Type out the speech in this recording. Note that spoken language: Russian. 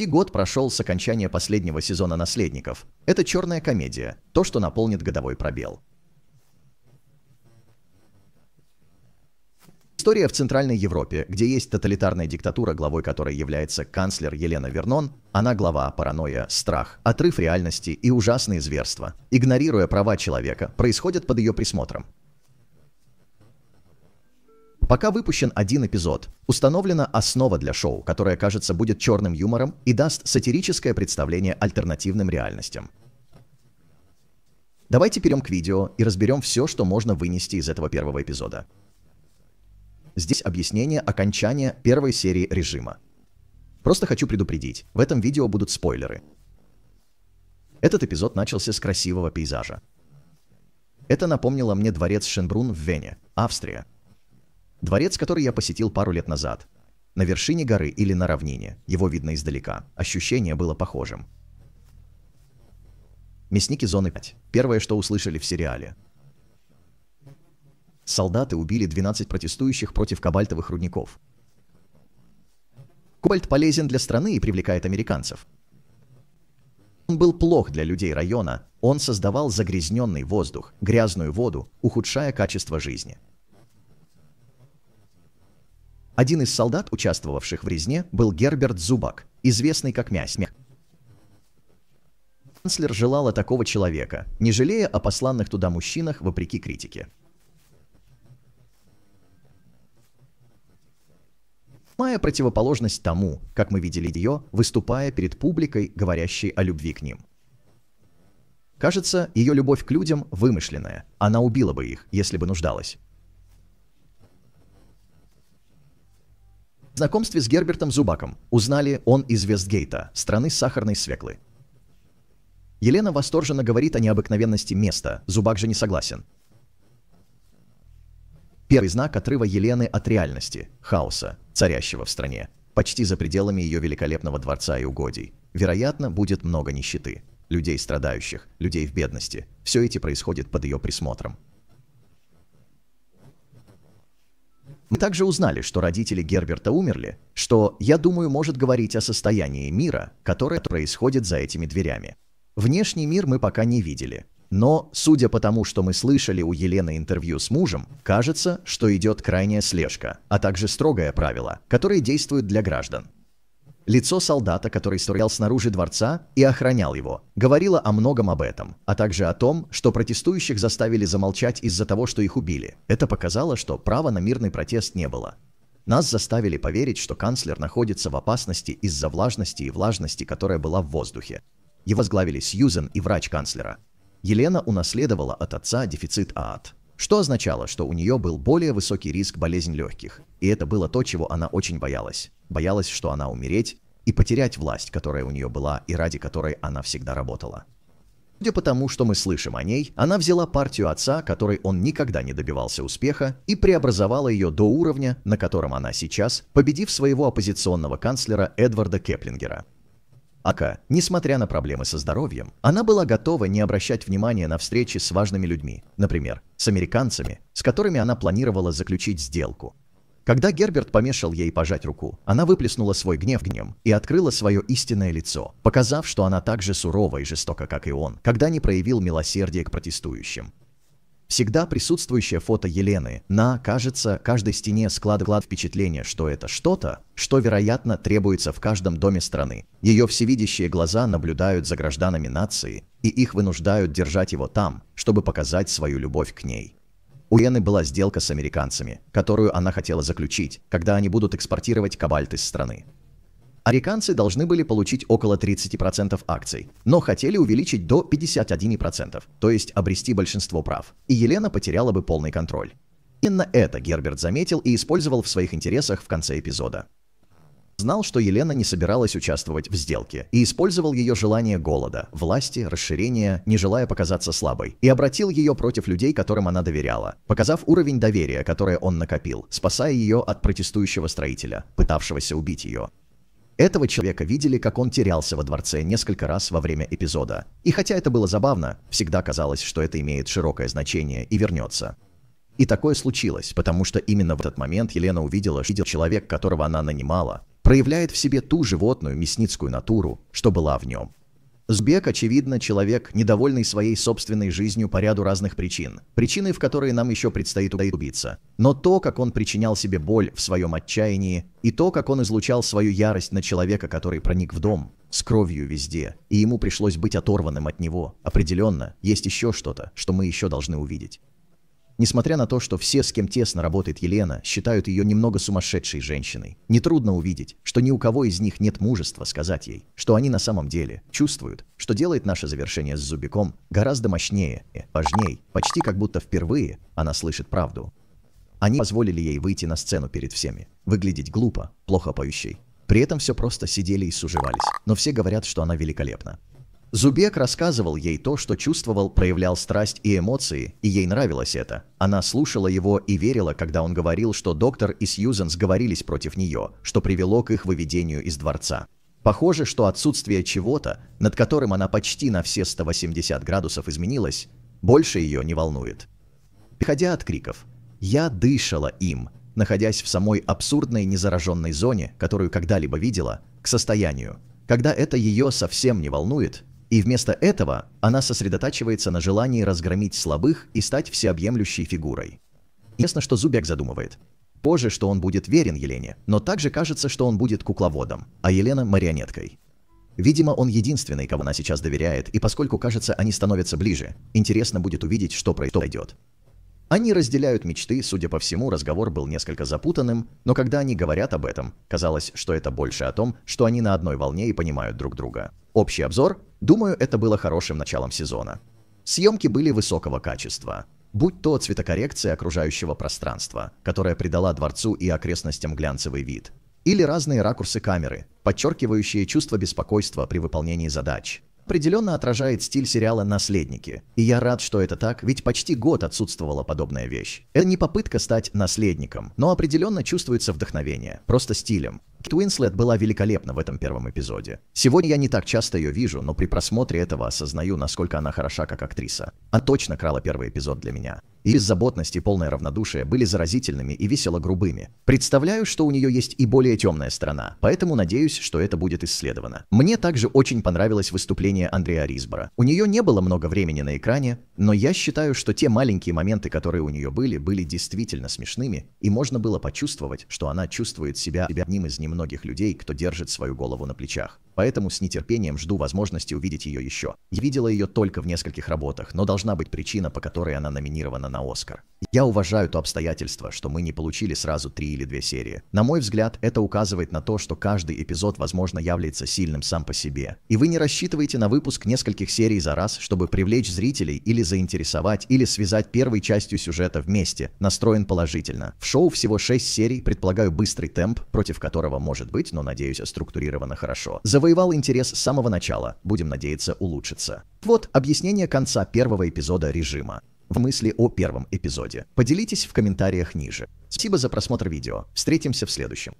Почти год прошел с окончания последнего сезона «Наследников». Это черная комедия, то, что наполнит годовой пробел. История в Центральной Европе, где есть тоталитарная диктатура, главой которой является канцлер Елена Вернон, она глава паранойя, страх, отрыв реальности и ужасные зверства. Игнорируя права человека, происходят под ее присмотром. Пока выпущен один эпизод. Установлена основа для шоу, которая, кажется, будет черным юмором и даст сатирическое представление альтернативным реальностям. Давайте перейдем к видео и разберем все, что можно вынести из этого первого эпизода. Здесь объяснение окончания первой серии режима. Просто хочу предупредить, в этом видео будут спойлеры. Этот эпизод начался с красивого пейзажа. Это напомнило мне дворец Шенбрун в Вене, Австрия, Дворец, который я посетил пару лет назад. На вершине горы или на равнине. Его видно издалека. Ощущение было похожим. Мясники зоны 5. Первое, что услышали в сериале. Солдаты убили 12 протестующих против кабальтовых рудников. Кобальт полезен для страны и привлекает американцев. Он был плох для людей района, он создавал загрязненный воздух, грязную воду, ухудшая качество жизни. Один из солдат, участвовавших в резне, был Герберт Зубак, известный как Мясмя. Канцлер желала такого человека, не жалея о посланных туда мужчинах вопреки критике. Моя противоположность тому, как мы видели ее, выступая перед публикой, говорящей о любви к ним. Кажется, ее любовь к людям вымышленная, она убила бы их, если бы нуждалась. знакомстве с Гербертом Зубаком узнали он из Вестгейта, страны сахарной свеклы. Елена восторженно говорит о необыкновенности места, Зубак же не согласен. Первый знак отрыва Елены от реальности, хаоса, царящего в стране, почти за пределами ее великолепного дворца и угодий. Вероятно, будет много нищеты, людей страдающих, людей в бедности. Все эти происходит под ее присмотром. Мы также узнали, что родители Герберта умерли, что, я думаю, может говорить о состоянии мира, которое происходит за этими дверями. Внешний мир мы пока не видели, но, судя по тому, что мы слышали у Елены интервью с мужем, кажется, что идет крайняя слежка, а также строгое правило, которое действует для граждан. Лицо солдата, который стоял снаружи дворца и охранял его, говорило о многом об этом, а также о том, что протестующих заставили замолчать из-за того, что их убили. Это показало, что права на мирный протест не было. Нас заставили поверить, что канцлер находится в опасности из-за влажности и влажности, которая была в воздухе. Его возглавили Сьюзен и врач канцлера. Елена унаследовала от отца дефицит ААТ что означало, что у нее был более высокий риск болезнь легких, и это было то, чего она очень боялась. Боялась, что она умереть и потерять власть, которая у нее была и ради которой она всегда работала. Судя по тому, что мы слышим о ней, она взяла партию отца, которой он никогда не добивался успеха, и преобразовала ее до уровня, на котором она сейчас, победив своего оппозиционного канцлера Эдварда Кеплингера. Ака, несмотря на проблемы со здоровьем, она была готова не обращать внимания на встречи с важными людьми, например, с американцами, с которыми она планировала заключить сделку. Когда Герберт помешал ей пожать руку, она выплеснула свой гнев гнем и открыла свое истинное лицо, показав, что она так же сурова и жестока, как и он, когда не проявил милосердие к протестующим. Всегда присутствующее фото Елены на, кажется, каждой стене склад-клад впечатление, что это что-то, что, вероятно, требуется в каждом доме страны. Ее всевидящие глаза наблюдают за гражданами нации, и их вынуждают держать его там, чтобы показать свою любовь к ней. У Лены была сделка с американцами, которую она хотела заключить, когда они будут экспортировать кабальт из страны. Американцы должны были получить около 30% акций, но хотели увеличить до 51%, то есть обрести большинство прав, и Елена потеряла бы полный контроль. Именно это Герберт заметил и использовал в своих интересах в конце эпизода. Знал, что Елена не собиралась участвовать в сделке, и использовал ее желание голода, власти, расширения, не желая показаться слабой, и обратил ее против людей, которым она доверяла, показав уровень доверия, которое он накопил, спасая ее от протестующего строителя, пытавшегося убить ее, этого человека видели, как он терялся во дворце несколько раз во время эпизода. И хотя это было забавно, всегда казалось, что это имеет широкое значение и вернется. И такое случилось, потому что именно в этот момент Елена увидела, что человек, которого она нанимала, проявляет в себе ту животную мясницкую натуру, что была в нем. Сбек, очевидно, человек, недовольный своей собственной жизнью по ряду разных причин. Причины, в которые нам еще предстоит убиться. Но то, как он причинял себе боль в своем отчаянии, и то, как он излучал свою ярость на человека, который проник в дом, с кровью везде, и ему пришлось быть оторванным от него. Определенно, есть еще что-то, что мы еще должны увидеть. Несмотря на то, что все, с кем тесно работает Елена, считают ее немного сумасшедшей женщиной, нетрудно увидеть, что ни у кого из них нет мужества сказать ей, что они на самом деле чувствуют, что делает наше завершение с Зубиком гораздо мощнее, э, важней, почти как будто впервые она слышит правду. Они позволили ей выйти на сцену перед всеми, выглядеть глупо, плохо поющей. При этом все просто сидели и суживались, но все говорят, что она великолепна. Зубек рассказывал ей то, что чувствовал, проявлял страсть и эмоции, и ей нравилось это. Она слушала его и верила, когда он говорил, что доктор и Сьюзен сговорились против нее, что привело к их выведению из дворца. Похоже, что отсутствие чего-то, над которым она почти на все 180 градусов изменилась, больше ее не волнует. Приходя от криков, «Я дышала им», находясь в самой абсурдной незараженной зоне, которую когда-либо видела, к состоянию, когда это ее совсем не волнует, и вместо этого она сосредотачивается на желании разгромить слабых и стать всеобъемлющей фигурой. Ясно, что Зубек задумывает. Позже, что он будет верен Елене, но также кажется, что он будет кукловодом, а Елена – марионеткой. Видимо, он единственный, кого она сейчас доверяет, и поскольку, кажется, они становятся ближе, интересно будет увидеть, что произойдет. Они разделяют мечты, судя по всему, разговор был несколько запутанным, но когда они говорят об этом, казалось, что это больше о том, что они на одной волне и понимают друг друга. Общий обзор? Думаю, это было хорошим началом сезона. Съемки были высокого качества. Будь то цветокоррекция окружающего пространства, которая придала дворцу и окрестностям глянцевый вид, или разные ракурсы камеры, подчеркивающие чувство беспокойства при выполнении задач, определенно отражает стиль сериала «Наследники». И я рад, что это так, ведь почти год отсутствовала подобная вещь. Это не попытка стать наследником, но определенно чувствуется вдохновение, просто стилем. Кит Уинслет была великолепна в этом первом эпизоде. Сегодня я не так часто ее вижу, но при просмотре этого осознаю, насколько она хороша как актриса. Она точно крала первый эпизод для меня и беззаботность и полное равнодушие были заразительными и весело грубыми. Представляю, что у нее есть и более темная сторона, поэтому надеюсь, что это будет исследовано. Мне также очень понравилось выступление Андрея Ризбора. У нее не было много времени на экране, но я считаю, что те маленькие моменты, которые у нее были, были действительно смешными, и можно было почувствовать, что она чувствует себя одним из немногих людей, кто держит свою голову на плечах. Поэтому с нетерпением жду возможности увидеть ее еще. Я видела ее только в нескольких работах, но должна быть причина, по которой она номинирована на Оскар. Я уважаю то обстоятельство, что мы не получили сразу три или две серии. На мой взгляд, это указывает на то, что каждый эпизод, возможно, является сильным сам по себе. И вы не рассчитываете на выпуск нескольких серий за раз, чтобы привлечь зрителей или заинтересовать, или связать первой частью сюжета вместе, настроен положительно. В шоу всего шесть серий, предполагаю быстрый темп, против которого может быть, но, надеюсь, структурировано хорошо. За завоевал интерес с самого начала, будем надеяться, улучшится. Вот объяснение конца первого эпизода режима. В мысли о первом эпизоде. Поделитесь в комментариях ниже. Спасибо за просмотр видео. Встретимся в следующем.